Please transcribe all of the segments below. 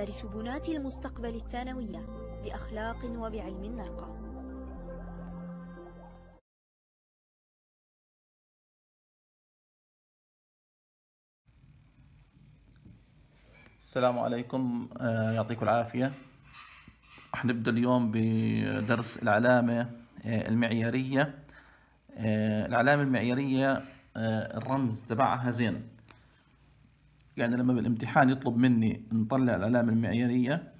مدارس بنات المستقبل الثانوية بأخلاق وبعلم نرقى السلام عليكم آه، يعطيكم العافية نبدأ اليوم بدرس العلامة آه، المعيارية آه، العلامة المعيارية الرمز تبعها زين يعني لما بالامتحان يطلب مني نطلع العلامة المعيارية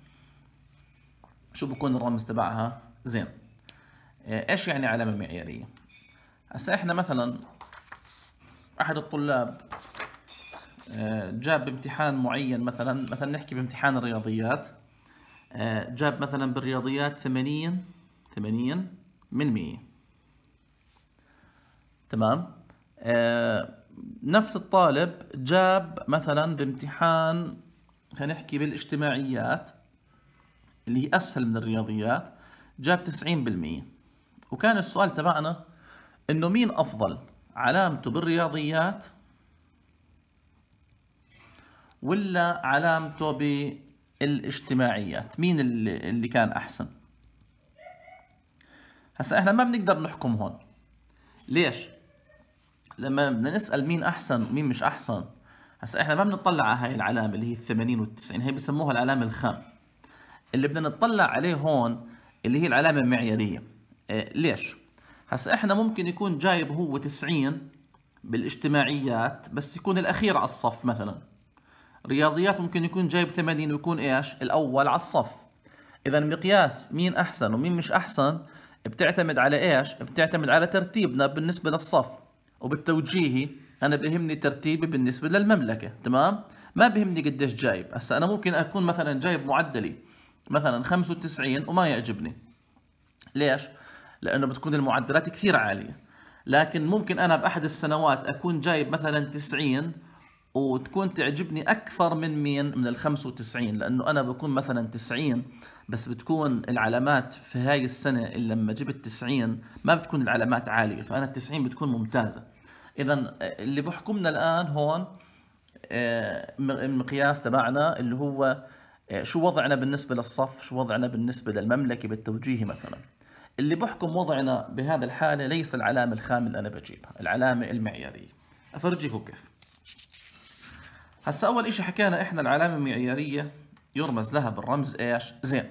شو بكون الرمز تبعها زين آه، ايش يعني علامة معيارية هسا احنا مثلا احد الطلاب آه، جاب بامتحان معين مثلا مثلا نحكي بامتحان الرياضيات آه، جاب مثلا بالرياضيات 80 80 من 100 تمام نفس الطالب جاب مثلا بامتحان خلينا نحكي بالاجتماعيات اللي هي اسهل من الرياضيات جاب 90% وكان السؤال تبعنا انه مين افضل علامته بالرياضيات ولا علامته بالاجتماعيات مين اللي كان احسن هسا احنا ما بنقدر نحكم هون ليش لما بدنا نسال مين احسن ومين مش احسن هسا احنا ما بنطلع على هاي العلامه اللي هي ال 80 وال 90 هي بسموها العلامه الخام اللي بدنا نطلع عليه هون اللي هي العلامه المعياريه إيه ليش هسا احنا ممكن يكون جايب هو 90 بالاجتماعيات بس يكون الاخير على الصف مثلا رياضيات ممكن يكون جايب 80 ويكون ايش الاول على الصف اذا مقياس مين احسن ومين مش احسن بتعتمد على ايش بتعتمد على ترتيبنا بالنسبه للصف وبالتوجيهي انا بهمني ترتيبي بالنسبه للمملكه تمام ما بهمني قديش جايب هسا انا ممكن اكون مثلا جايب معدلي مثلا 95 وما يعجبني ليش لانه بتكون المعدلات كثير عاليه لكن ممكن انا باحد السنوات اكون جايب مثلا 90 وتكون تعجبني اكثر من مين من ال 95 لانه انا بكون مثلا 90 بس بتكون العلامات في هاي السنة اللي لما جبت 90 ما بتكون العلامات عالية فأنا التسعين بتكون ممتازة إذا اللي بحكمنا الآن هون آه، المقياس تبعنا اللي هو آه، شو وضعنا بالنسبة للصف شو وضعنا بالنسبة للمملكة بالتوجيهي مثلا اللي بحكم وضعنا بهذا الحالة ليس العلامة الخام اللي أنا بجيبها العلامة المعيارية أفرجيكم كيف هسا أول إشي حكينا إحنا العلامة المعيارية يرمز لها بالرمز ايش؟ زين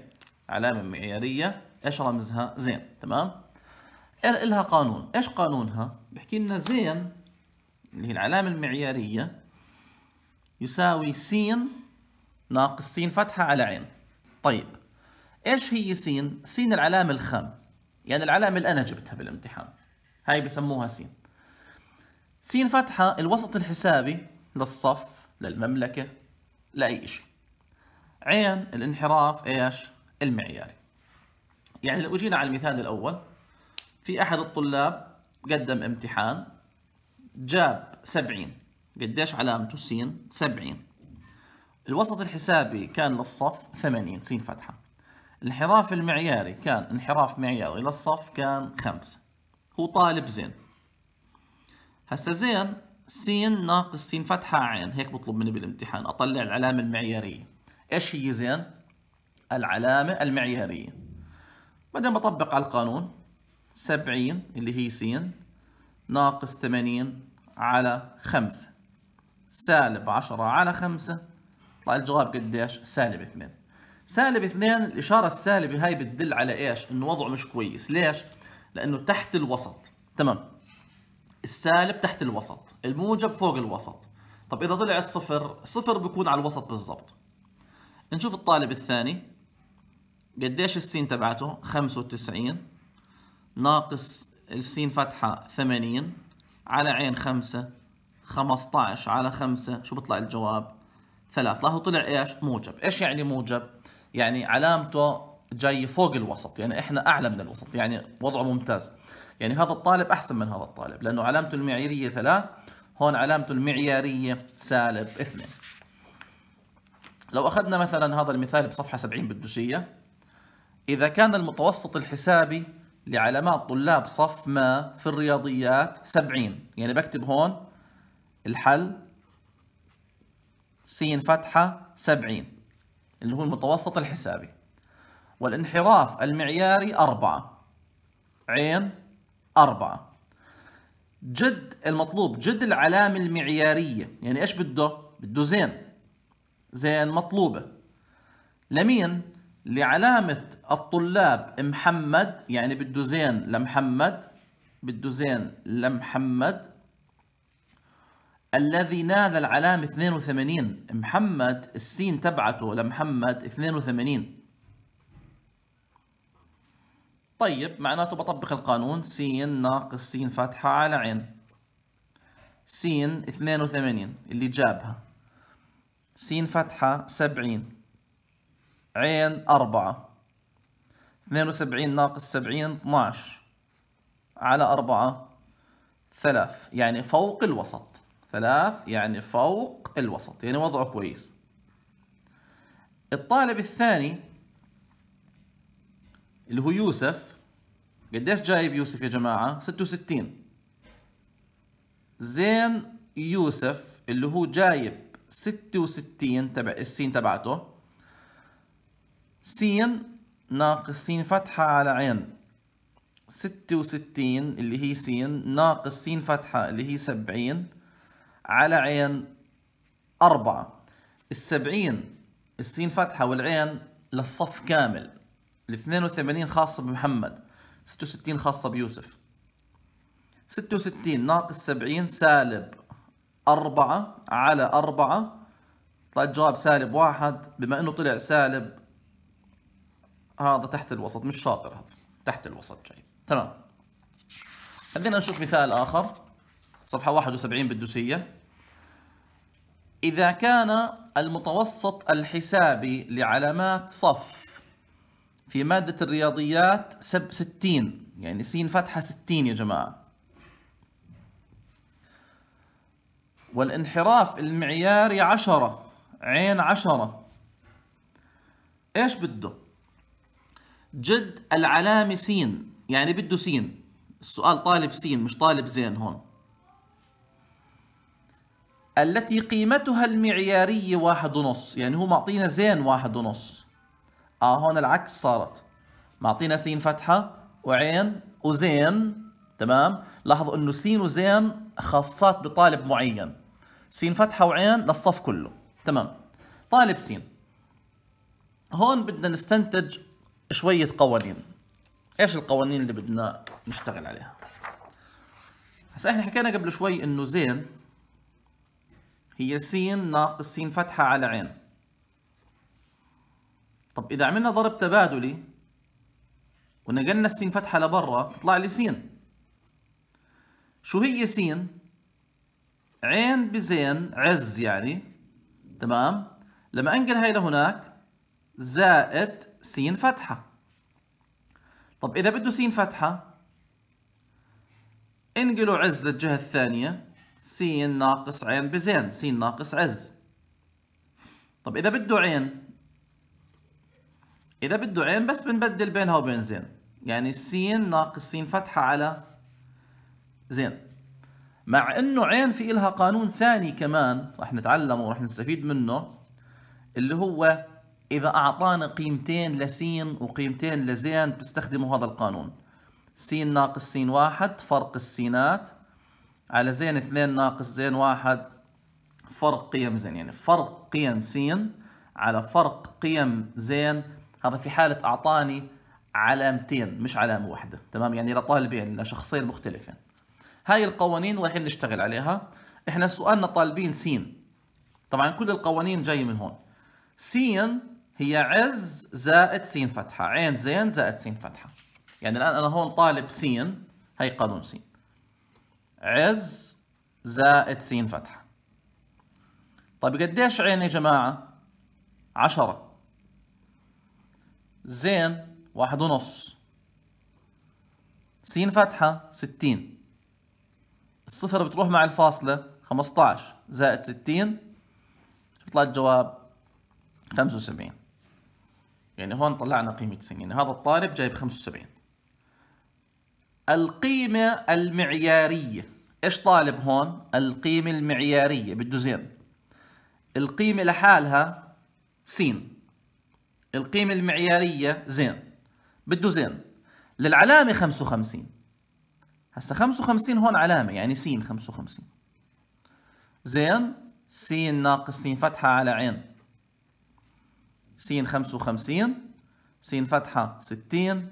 علامة معيارية ايش رمزها؟ زين تمام؟ إلها قانون، ايش قانونها؟ بحكي لنا زين اللي هي العلامة المعيارية يساوي س ناقص س فتحة على عين. طيب ايش هي س؟ س العلامة الخام يعني العلامة اللي أنا جبتها بالامتحان. هاي بسموها س. س فتحة الوسط الحسابي للصف للمملكة لأي شيء. عين الانحراف ايش؟ المعياري. يعني لو جينا على المثال الاول في احد الطلاب قدم امتحان جاب 70 قديش علامته س 70 الوسط الحسابي كان للصف 80 سين فتحة الانحراف المعياري كان انحراف معياري للصف كان 5 هو طالب زين هسا زين سين ناقص سين فتحة عين هيك بطلب مني بالامتحان أطلع العلامة المعيارية ايش هي زين؟ العلامة المعيارية بعدين بطبق على القانون 70 اللي هي س ناقص 80 على 5 سالب 10 على 5 طلع طيب الجواب قديش؟ سالب 2 سالب 2 الإشارة السالبة هاي بتدل على إيش؟ إنه وضعه مش كويس ليش؟ لأنه تحت الوسط تمام السالب تحت الوسط الموجب فوق الوسط طب إذا طلعت صفر صفر بيكون على الوسط بالضبط نشوف الطالب الثاني قديش السين تبعته خمسة وتسعين ناقص السين فتحة ثمانين على عين خمسة خمسطعش على خمسة شو بطلع الجواب ثلاث لاحظوا طلع ايش موجب ايش يعني موجب يعني علامته جاي فوق الوسط يعني احنا اعلى من الوسط يعني وضعه ممتاز يعني هذا الطالب احسن من هذا الطالب لانه علامته المعياريه ثلاث هون علامته المعياريه سالب اثنين لو أخذنا مثلا هذا المثال بصفحة 70 بالدوسية إذا كان المتوسط الحسابي لعلامات طلاب صف ما في الرياضيات 70 يعني بكتب هون الحل س فتحة 70 اللي هو المتوسط الحسابي والانحراف المعياري 4 عين 4 جد المطلوب جد العلامة المعيارية يعني ايش بده؟ بده زين زين مطلوبة لمين؟ لعلامة الطلاب محمد يعني بده زين لمحمد بده زين لمحمد الذي نال العلامة 82 محمد السين تبعته لمحمد 82 طيب معناته بطبق القانون س ناقص س فاتحة على عين س 82 اللي جابها سين فتحة سبعين عين أربعة اثنين وسبعين ناقص سبعين اتناش على أربعة ثلاث يعني فوق الوسط ثلاث يعني فوق الوسط يعني وضعه كويس الطالب الثاني اللي هو يوسف قديش جايب يوسف يا جماعة ستة وستين زين يوسف اللي هو جايب ستة وستين تبع السين تبعته سين ناقص سين فتحة على عين ستة وستين اللي هي سين ناقص سين فتحة اللي هي سبعين على عين أربعة السبعين السين فتحة والعين للصف كامل الاثنين وثمانين خاصة بمحمد ستة وستين خاصة بيوسف ستة وستين ناقص سبعين سالب أربعة على أربعة طلع طيب، الجواب سالب واحد بما إنه طلع سالب هذا تحت الوسط مش شاطر هذا تحت الوسط جاي تمام خلينا نشوف مثال آخر صفحة 71 بالدوسية إذا كان المتوسط الحسابي لعلامات صف في مادة الرياضيات سب 60 يعني س فتحة 60 يا جماعة والانحراف المعياري عشرة عين عشرة ايش بده جد العلامة سين يعني بده سين السؤال طالب سين مش طالب زين هون التي قيمتها المعيارية واحد ونص يعني هو معطينا زين واحد ونص اه هون العكس صارت معطينا سين فتحة وعين وزين تمام لاحظوا انه سين وزين خاصات بطالب معين سين فتحة وعين للصف كله تمام طالب سين هون بدنا نستنتج شوية قوانين ايش القوانين اللي بدنا نشتغل عليها هسا احنا حكينا قبل شوي انه زين هي س ناقص س فتحة على عين طب اذا عملنا ضرب تبادلي ونقلنا السين فتحة لبرا تطلع لي س شو هي س عين بزين عز يعني تمام لما انقل هي لهناك زائد س فتحة طب إذا بده س فتحة انقلوا عز للجهة الثانية س ناقص عين بزين س ناقص عز طب إذا بده عين إذا بده عين بس بنبدل بينها وبين زين يعني س ناقص س فتحة على زين مع انه عين في إلها قانون ثاني كمان رح نتعلمه ورح نستفيد منه اللي هو اذا اعطانا قيمتين لسين وقيمتين لزين بتستخدموا هذا القانون سين ناقص سين واحد فرق السينات على زين اثنين ناقص زين واحد فرق قيم زين يعني فرق قيم سين على فرق قيم زين هذا في حالة أعطاني علامتين مش علامة واحدة تمام يعني لطالبين لشخصين مختلفين هاي القوانين رايحين نشتغل عليها احنا سؤالنا طالبين س طبعا كل القوانين جايه من هون س هي عز زائد س فتحه عين زين زائد س فتحه يعني الان انا هون طالب س هي قانون س عز زائد س فتحه طيب قديش عين يا جماعه 10 زين واحد ونص س فتحه 60 الصفر بتروح مع الفاصلة 15 زائد 60 بيطلع الجواب 75 يعني هون طلعنا قيمة س يعني هذا الطالب جايب 75 القيمة المعيارية ايش طالب هون القيمة المعيارية بده زين القيمة لحالها س القيمة المعيارية زين بده زين للعلامة 55 هسا 55 هون علامه يعني س 55 زين س ناقص س فتحه على عين س 55 س فتحه 60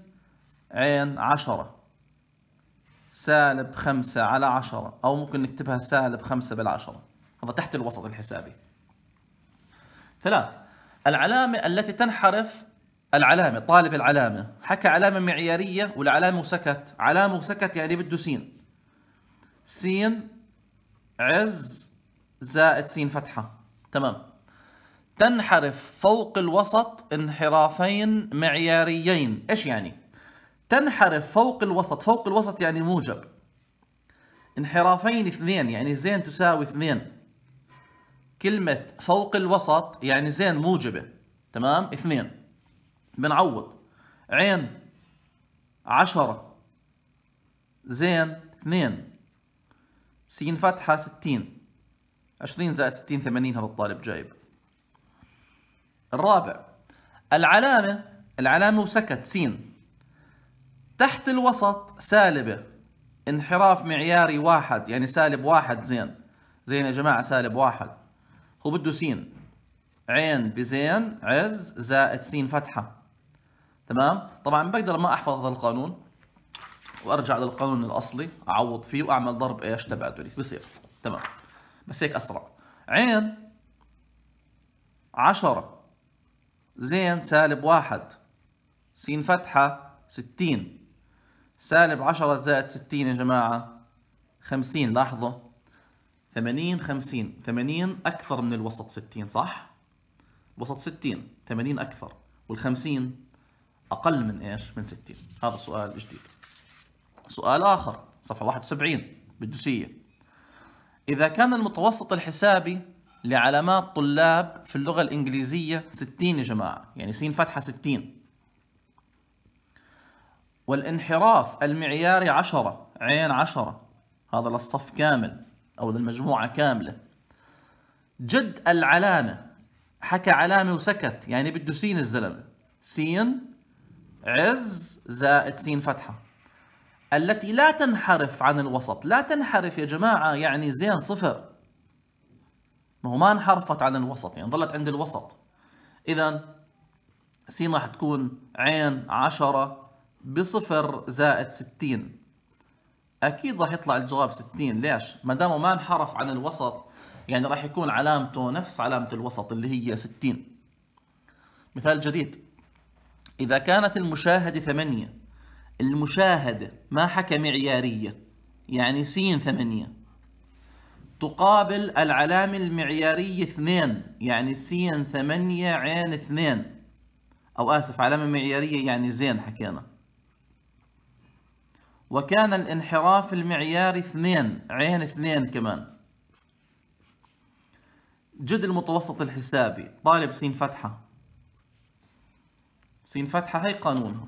عين 10 سالب 5 على 10 او ممكن نكتبها سالب 5 بالعشرة هذا تحت الوسط الحسابي ثلاث العلامة التي تنحرف العلامه طالب العلامه حكى علامه معياريه والعلامه وسكت علامه وسكت يعني بده سين سين عز زائد سين فتحه تمام تنحرف فوق الوسط انحرافين معياريين ايش يعني تنحرف فوق الوسط فوق الوسط يعني موجب انحرافين اثنين يعني زين تساوي اثنين كلمة فوق الوسط يعني زين موجبة تمام اثنين بنعوض عين عشرة زين اثنين سين فتحة ستين عشرين زائد ستين ثمانين هذا الطالب جايب الرابع العلامة العلامة وسكت سين تحت الوسط سالبة انحراف معياري واحد يعني سالب واحد زين زين يا جماعة سالب واحد هو بده سين عين بزين عز زائد سين فتحة تمام طبعا بقدر ما احفظ هذا القانون وارجع للقانون الاصلي اعوض فيه واعمل ضرب ايش تبادلي بصير تمام بس هيك اسرع عين 10 زين سالب واحد سين فتحة 60 سالب 10 زائد 60 يا جماعة 50 لاحظوا 80 50 80 أكثر من الوسط 60 صح؟ الوسط 60 80 أكثر وال 50 اقل من ايش؟ من 60 هذا سؤال جديد سؤال اخر صفحه 71 بالدوسيه اذا كان المتوسط الحسابي لعلامات طلاب في اللغه الانجليزيه 60 يا جماعه يعني س فتحه 60 والانحراف المعياري 10 عين 10 هذا للصف كامل او للمجموعه كامله جد العلامه حكى علامه وسكت يعني بده سين الزلمه سين عز زائد س فتحة التي لا تنحرف عن الوسط لا تنحرف يا جماعة يعني زين صفر ما هو ما انحرفت عن الوسط يعني ظلت عند الوسط إذا سين راح تكون عين عشرة بصفر زائد ستين أكيد راح يطلع الجواب ستين ليش؟ ما دامه ما انحرف عن الوسط يعني راح يكون علامته نفس علامة الوسط اللي هي ستين مثال جديد إذا كانت المشاهدة ثمانية المشاهدة ما حكى معيارية يعني سين ثمانية تقابل العلامة المعيارية اثنين يعني سين ثمانية عين اثنين أو آسف علامة معيارية يعني زين حكينا وكان الانحراف المعياري اثنين عين اثنين كمان جد المتوسط الحسابي طالب سين فتحة س فتحة هي قانونها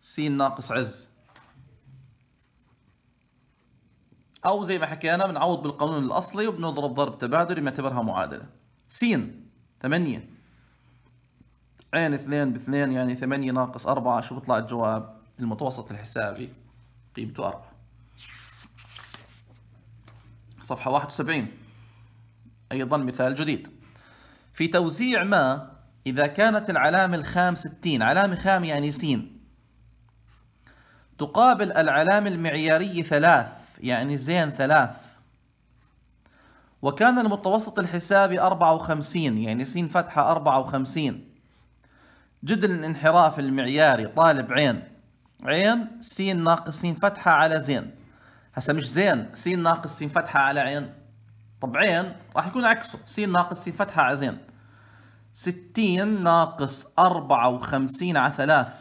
س ناقص عز أو زي ما حكينا بنعوض بالقانون الأصلي وبنضرب ضرب تبادلي بنعتبرها معادلة س 8 ع 2 ب 2 يعني 8 ناقص 4 شو بيطلع الجواب المتوسط الحسابي قيمته 4 صفحة 71 أيضا مثال جديد في توزيع ما إذا كانت العلامة الخام ستين علامة خام يعني سين تقابل العلامة المعيارية ثلاث يعني زين ثلاث وكان المتوسط الحسابي أربعة وخمسين يعني س فتحة أربعة وخمسين جدل الانحراف المعياري طالب عين عين س ناقص س فتحة على زين هسا مش زين س ناقص س فتحة على عين طب عين راح يكون عكسه س ناقص س فتحة على زين 60 ناقص 54 على 3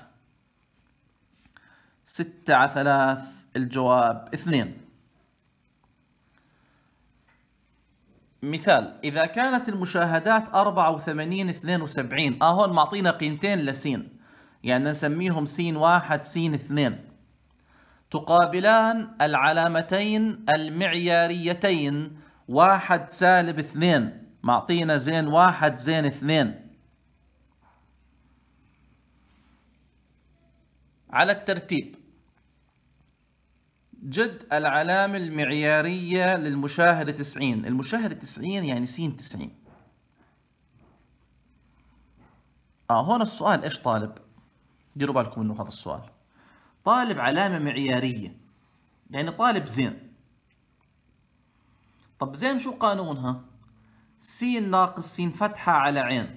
6 على 3 الجواب 2 مثال إذا كانت المشاهدات 84 72 آه هون معطينا قيمتين لسين يعني نسميهم سين واحد سين اثنين تقابلان العلامتين المعياريتين واحد سالب اثنين معطينا زين واحد زين اثنين على الترتيب جد العلامة المعيارية للمشاهدة 90 المشاهدة 90 يعني سين 90 اه هون السؤال ايش طالب ديروا بالكم انه هذا السؤال طالب علامة معيارية يعني طالب زين طب زين شو قانونها س ناقص س فتحة على عين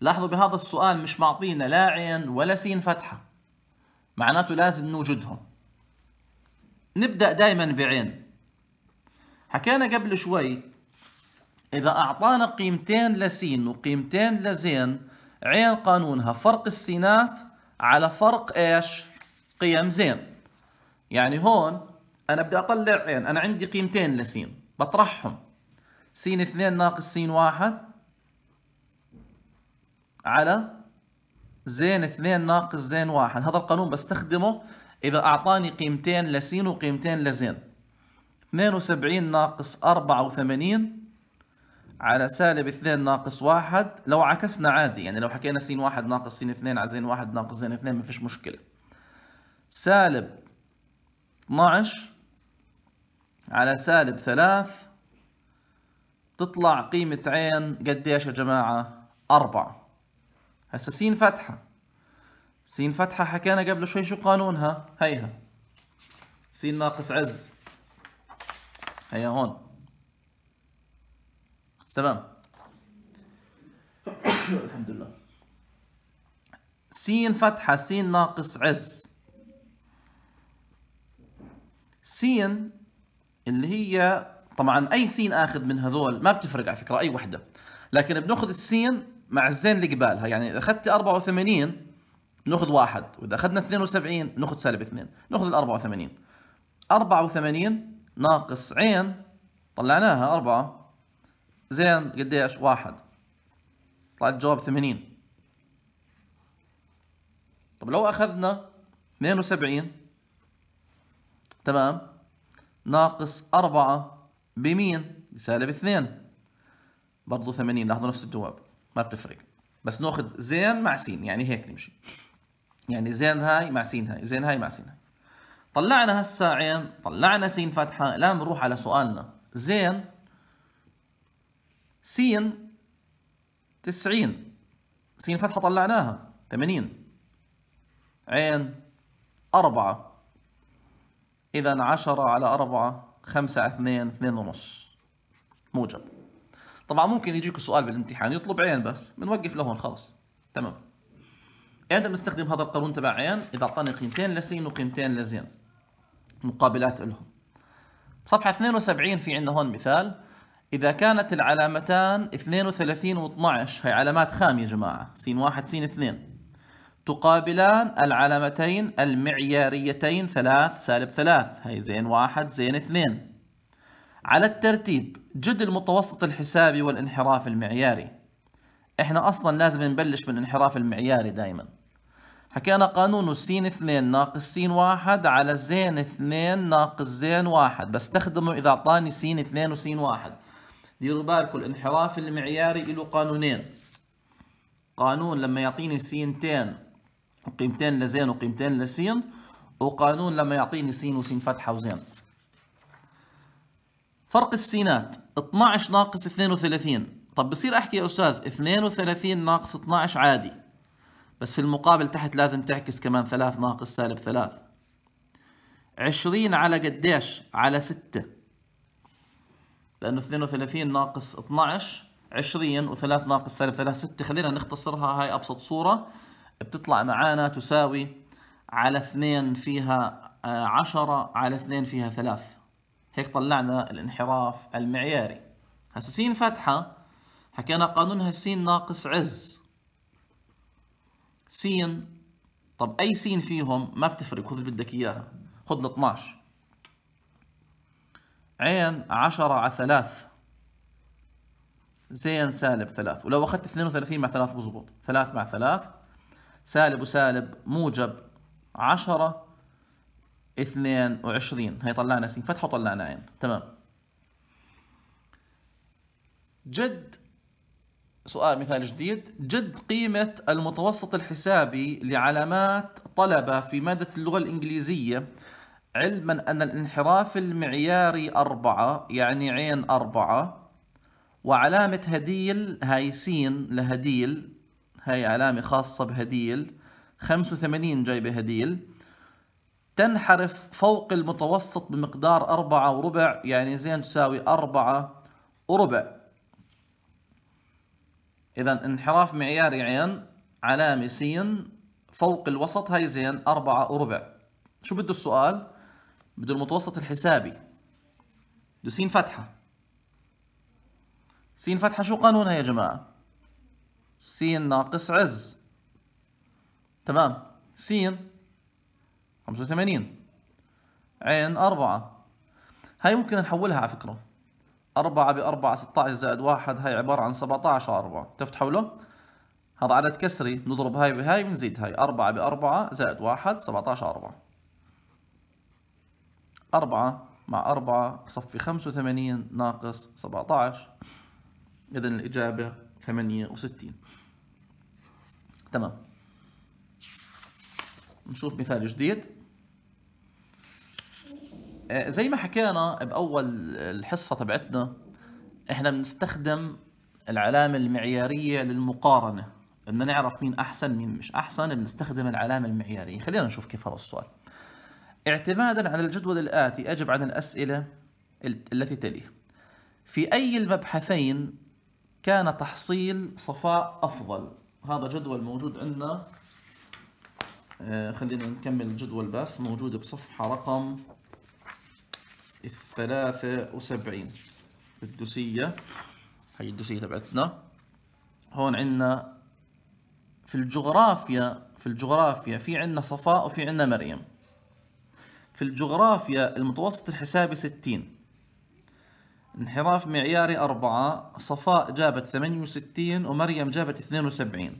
لاحظوا بهذا السؤال مش معطينا لا عين ولا س فتحة معناته لازم نوجدهم نبدأ دائما بعين حكينا قبل شوي إذا أعطانا قيمتين لسين وقيمتين لزين عين قانونها فرق السينات على فرق إيش؟ قيم زين يعني هون أنا بدي أطلع عين أنا عندي قيمتين لسين بطرحهم س اثنين ناقص س واحد على زين اثنين ناقص زين واحد هذا القانون بستخدمه إذا أعطاني قيمتين لسين وقيمتين لزين 72 ناقص 84 على سالب 2 ناقص 1 لو عكسنا عادي يعني لو حكينا س 1 ناقص س 2 على زين 1 ناقص زين 2 ما فيش مشكلة سالب 12 على سالب ثلاث تطلع قيمة عين قديش يا جماعة؟ أربعة هسا سين فتحة سين فتحة حكينا قبل شوي شو قانونها هيها سين ناقص عز هيا هون تمام الحمد لله سين فتحة سين ناقص عز سين اللي هي طبعا اي سين اخذ من هذول ما بتفرق على فكره اي وحده لكن بناخذ السين مع الزين اللي قبالها يعني اذا اخذت 84 بناخذ واحد واذا اخذنا 72 بناخذ سالب 2 ناخذ ال 84 84 ناقص عين طلعناها 4 زين قديش؟ واحد طلع الجواب 80 طب لو اخذنا 72 تمام ناقص 4 بمين؟ بسالب 2 برضه 80 لاحظوا نفس الجواب ما بتفرق بس ناخذ زين مع سين يعني هيك نمشي يعني زين هاي مع سين هاي زين هاي مع سين هاي طلعنا هسا عين طلعنا سين فتحة الآن بنروح على سؤالنا زين سين 90 سين فتحة طلعناها 80 عين أربعة إذا عشرة على أربعة خمسة على اثنين اثنين ونص موجب طبعا ممكن يجيك سؤال بالامتحان يطلب عين بس بنوقف لهون خلص تمام إذا بنستخدم هذا القانون تبع عين اذا اعطاني قيمتين لسين وقيمتين لزين مقابلات لهم صفحة 72 في عندنا هون مثال إذا كانت العلامتان 32 و12 هي علامات خام يا جماعة سين واحد سين اثنين تقابلان العلامتين المعياريتين ثلاث سالب ثلاث هي زين واحد زين اثنين على الترتيب جد المتوسط الحسابي والانحراف المعياري احنا اصلا لازم نبلش بالانحراف المعياري دايما حكينا قانون سين اثنين ناقص سين واحد على زين اثنين ناقص زين واحد بستخدمه اذا اعطاني سين اثنين وسين واحد ديروا بالكم الانحراف المعياري له قانونين قانون لما يعطيني سينتين قيمتين لزين وقيمتين لسين وقانون لما يعطيني سين وسين فتحة وزين فرق السينات 12 ناقص 32 طب بصير احكي يا استاذ 32 ناقص 12 عادي بس في المقابل تحت لازم تعكس كمان 3 ناقص سالب 3 20 على قديش على 6 لانه 32 ناقص 12 20 و3 ناقص سالب 3 6 خلينا نختصرها هاي ابسط صوره بتطلع معانا تساوي على اثنين فيها آه، عشرة على اثنين فيها ثلاث هيك طلعنا الانحراف المعياري هسا س فتحة حكينا قانونها س ناقص عز س طب أي س فيهم ما بتفرق خذ اللي بدك إياها خذ ال 12 عين 10 على 3 زين سالب 3 ولو أخذت 32 مع 3 بزبط 3 مع 3 سالب وسالب موجب 10 22 هي طلعنا س فتحة وطلعنا عين تمام جد سؤال مثال جديد جد قيمة المتوسط الحسابي لعلامات طلبة في مادة اللغة الإنجليزية علما أن الانحراف المعياري أربعة يعني عين أربعة وعلامة هديل هاي سين لهديل هاي علامة خاصة بهديل 85 جايبة هديل تنحرف فوق المتوسط بمقدار أربعة وربع يعني زين تساوي أربعة وربع إذا انحراف معياري عين علامة س فوق الوسط هاي زين أربعة وربع شو بده السؤال؟ بده المتوسط الحسابي بده س فتحة س فتحة شو قانونها يا جماعة؟ س ناقص عز تمام س 85 ع 4 هاي ممكن نحولها على فكرة 4 ب 4 16 زائد 1 هاي عبارة عن 17 4 كيف تحوله؟ هذا عدد كسري نضرب هاي بهاي بنزيد هاي 4 ب 4 زائد 1 17 4 4 مع 4 بصفي 85 ناقص 17 إذا الإجابة 68 تمام نشوف مثال جديد آه، زي ما حكينا بأول الحصة تبعتنا احنا بنستخدم العلامة المعيارية للمقارنة بدنا نعرف مين أحسن مين مش أحسن بنستخدم العلامة المعيارية خلينا نشوف كيف هذا السؤال اعتمادا على الجدول الآتي أجب عن الأسئلة التي تلي في أي المبحثين كان تحصيل صفاء أفضل هذا جدول موجود عندنا آه، خلينا نكمل الجدول بس موجود بصفحة رقم الثلاثة وسبعين بالدوسية هي الدوسية تبعتنا هون عندنا في الجغرافيا في الجغرافيا في عندنا صفاء وفي عندنا مريم في الجغرافيا المتوسط الحسابي 60 انحراف معياري أربعة صفاء جابت 68 ومريم جابت 72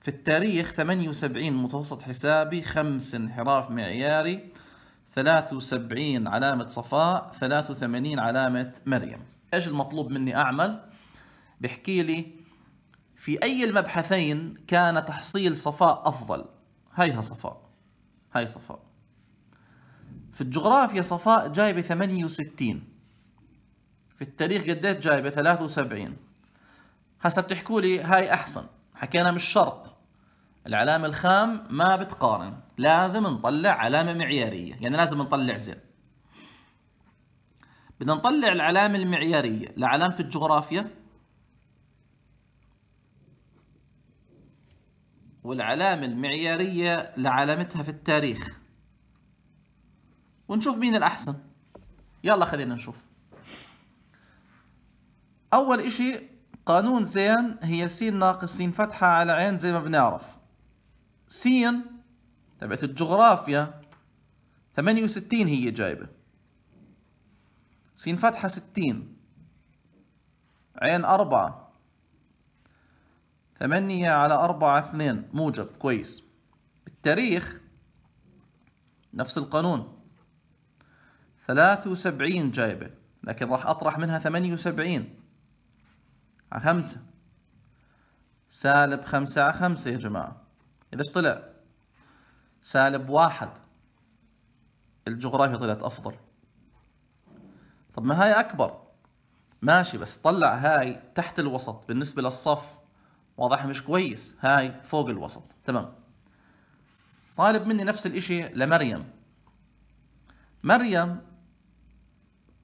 في التاريخ 78 متوسط حسابي 5 انحراف معياري 73 علامة صفاء 83 علامة مريم ايش المطلوب مني اعمل بحكي لي في اي المبحثين كان تحصيل صفاء افضل هيها صفاء هاي صفاء في الجغرافيا صفاء جايبة 68 في التاريخ قديش جايبه 73 هسا بتحكوا لي هاي احسن حكينا مش شرط العلامة الخام ما بتقارن لازم نطلع علامة معيارية يعني لازم نطلع زر بدنا نطلع العلامة المعيارية لعلامة الجغرافيا والعلامة المعيارية لعلامتها في التاريخ ونشوف مين الأحسن يلا خلينا نشوف اول اشي قانون زين هي س ناقص س فتحة على عين زي ما بنعرف س تبعت الجغرافيا 68 هي جايبة س فتحة 60 عين أربعة ثمانية على أربعة اثنين موجب كويس بالتاريخ نفس القانون ثلاثة وسبعين جايبة لكن راح أطرح منها ثمانية وسبعين على خمسة سالب خمسة على خمسة يا جماعة إذا طلع سالب واحد الجغرافيا طلعت أفضل طب ما هاي أكبر ماشي بس طلع هاي تحت الوسط بالنسبة للصف واضح مش كويس هاي فوق الوسط تمام طالب مني نفس الإشي لمريم مريم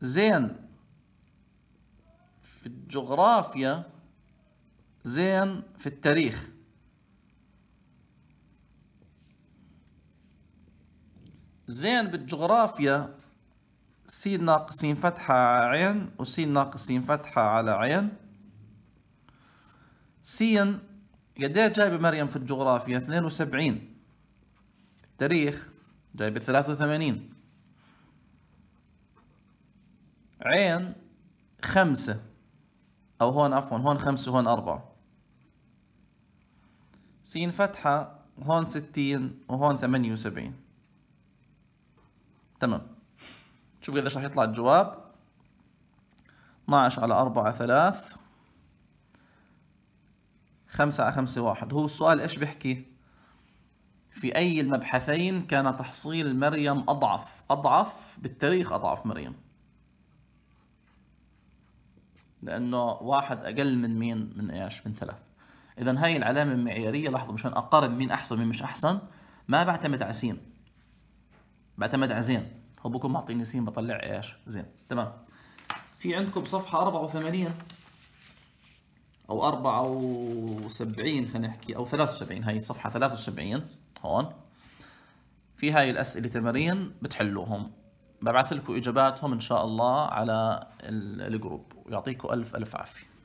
زين في الجغرافيا زين في التاريخ زين بالجغرافيا س ناقصين فتحة على عين وس ناقصين فتحة على عين س قديه جايبة مريم في الجغرافيا 72 التاريخ جايبة 83 عين خمسة أو هون عفوا هون خمسة وهون أربعة س فتحة هون ستين وهون ثمانية وسبعين تمام شوف ايش رح يطلع الجواب 12 على أربعة ثلاث خمسة على خمسة واحد هو السؤال إيش بيحكي؟ في أي المبحثين كان تحصيل مريم أضعف أضعف بالتاريخ أضعف مريم لانه واحد اقل من مين من ايش من ثلاث اذا هاي العلامه المعياريه لاحظوا مشان اقارن مين احسن ومين مش احسن ما بعتمد على سين بعتمد على زين هو بكون معطيني سين بطلع ايش زين تمام في عندكم صفحة 84 او 74 خلينا نحكي او 73 هاي صفحه 73 هون في هاي الاسئله تمارين بتحلوهم ببعث لكم اجاباتهم ان شاء الله على الجروب ويعطيكم الف الف عافيه